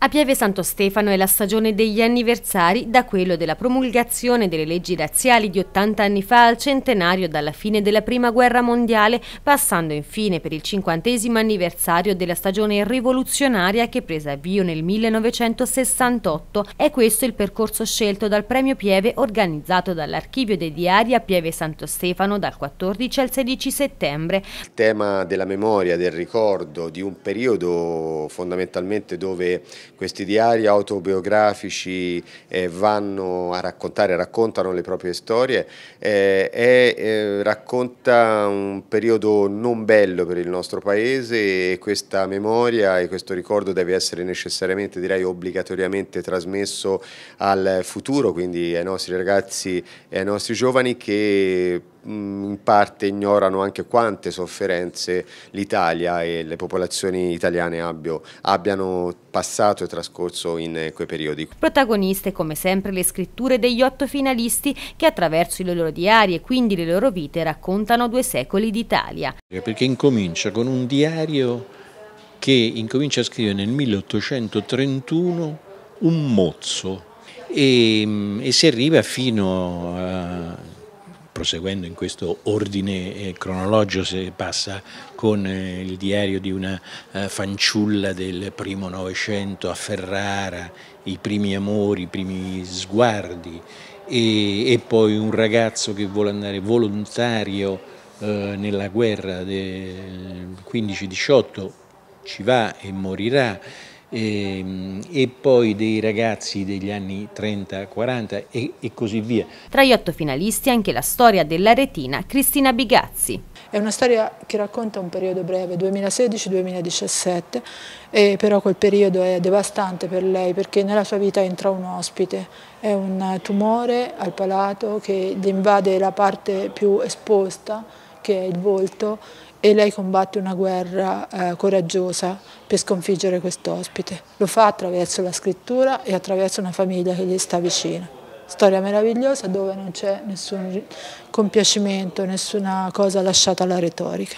A Pieve Santo Stefano è la stagione degli anniversari, da quello della promulgazione delle leggi razziali di 80 anni fa al centenario dalla fine della Prima Guerra Mondiale, passando infine per il cinquantesimo anniversario della stagione rivoluzionaria che prese avvio nel 1968. È questo il percorso scelto dal Premio Pieve organizzato dall'Archivio dei Diari a Pieve Santo Stefano dal 14 al 16 settembre. Il tema della memoria, del ricordo di un periodo fondamentalmente dove questi diari autobiografici eh, vanno a raccontare, raccontano le proprie storie eh, e eh, racconta un periodo non bello per il nostro paese e questa memoria e questo ricordo deve essere necessariamente, direi obbligatoriamente trasmesso al futuro, quindi ai nostri ragazzi e ai nostri giovani che Mm, in parte ignorano anche quante sofferenze l'Italia e le popolazioni italiane abbio, abbiano passato e trascorso in eh, quei periodi. Protagoniste come sempre le scritture degli otto finalisti che attraverso i loro diari e quindi le loro vite raccontano due secoli d'Italia. Eh, perché incomincia con un diario che incomincia a scrivere nel 1831 un mozzo e, mm, e si arriva fino a proseguendo in questo ordine eh, cronologico si passa con eh, il diario di una eh, fanciulla del primo Novecento a Ferrara, i primi amori, i primi sguardi e, e poi un ragazzo che vuole andare volontario nella guerra del 15-18 ci va e morirà e, ehm, e poi dei ragazzi degli anni 30-40 e, e così via. Tra gli otto finalisti anche la storia dell'aretina Cristina Bigazzi. È una storia che racconta un periodo breve, 2016-2017, eh, però quel periodo è devastante per lei perché nella sua vita entra un ospite, è un tumore al palato che invade la parte più esposta, che è il volto, e lei combatte una guerra eh, coraggiosa per sconfiggere quest'ospite. Lo fa attraverso la scrittura e attraverso una famiglia che gli sta vicina. Storia meravigliosa dove non c'è nessun compiacimento, nessuna cosa lasciata alla retorica.